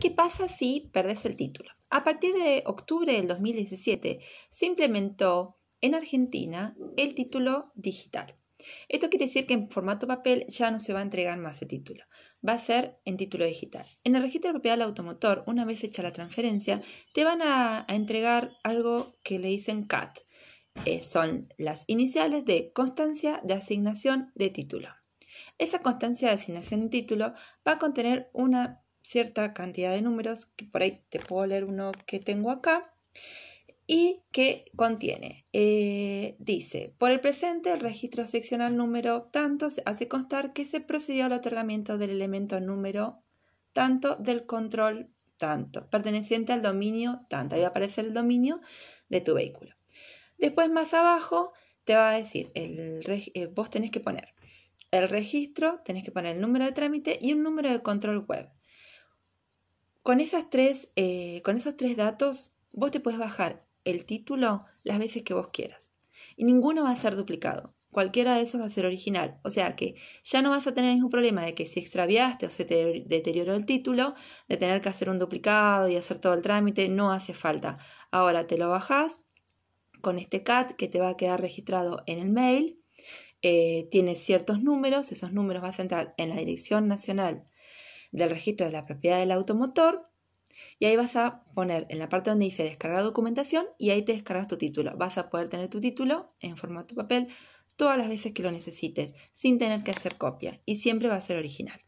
¿Qué pasa si perdés el título? A partir de octubre del 2017 se implementó en Argentina el título digital. Esto quiere decir que en formato papel ya no se va a entregar más el título, va a ser en título digital. En el registro de propiedad del automotor, una vez hecha la transferencia, te van a, entregar algo que le dicen CAT. Eh, son las iniciales de constancia de asignación de título. Esa constancia de asignación de título va a contener una cierta cantidad de números, que por ahí te puedo leer uno que tengo acá, y que contiene, eh, dice, por el presente el registro seccional número tanto hace constar que se procedió al otorgamiento del elemento número tanto del control tanto, perteneciente al dominio tanto, ahí va a aparecer el dominio de tu vehículo. Después más abajo te va a decir, el, eh, vos tenés que poner el registro, tenés que poner el número de trámite y un número de control web. Con, esas eh, con esos tres datos, vos te puedes bajar el título las veces que vos quieras. Y ninguno va a ser duplicado. Cualquiera de esos va a ser original. O sea que ya no vas a tener ningún problema de que si extraviaste o se te deterioró el título, de tener que hacer un duplicado y hacer todo el trámite, no hace falta. Ahora te lo bajás con este CAT que te va a quedar registrado en el mail. Eh, tiene ciertos números, esos números vas a entrar en la Dirección Nacional del registro de la propiedad del automotor y ahí vas a poner en la parte donde dice descargar documentación y ahí te descargas tu título. Vas a poder tener tu título en formato papel todas las veces que lo necesites sin tener que hacer copia y siempre va a ser original.